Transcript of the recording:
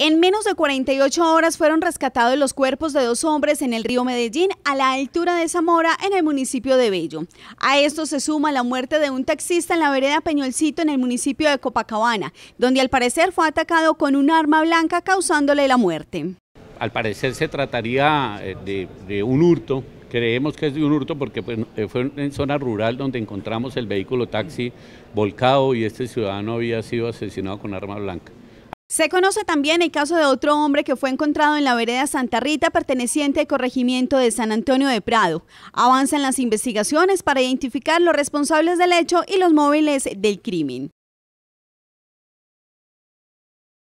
En menos de 48 horas fueron rescatados los cuerpos de dos hombres en el río Medellín a la altura de Zamora en el municipio de Bello. A esto se suma la muerte de un taxista en la vereda Peñolcito en el municipio de Copacabana, donde al parecer fue atacado con un arma blanca causándole la muerte. Al parecer se trataría eh, de, un hurto, creemos que es de un hurto porque pues, eh, fue en zona rural donde encontramos el vehículo taxi volcado y este ciudadano había sido asesinado con arma blanca. Se conoce también el caso de otro hombre que fue encontrado en la vereda Santa Rita perteneciente al corregimiento de San Antonio de Prado. Avanzan las investigaciones para identificar los responsables del hecho y los móviles del crimen.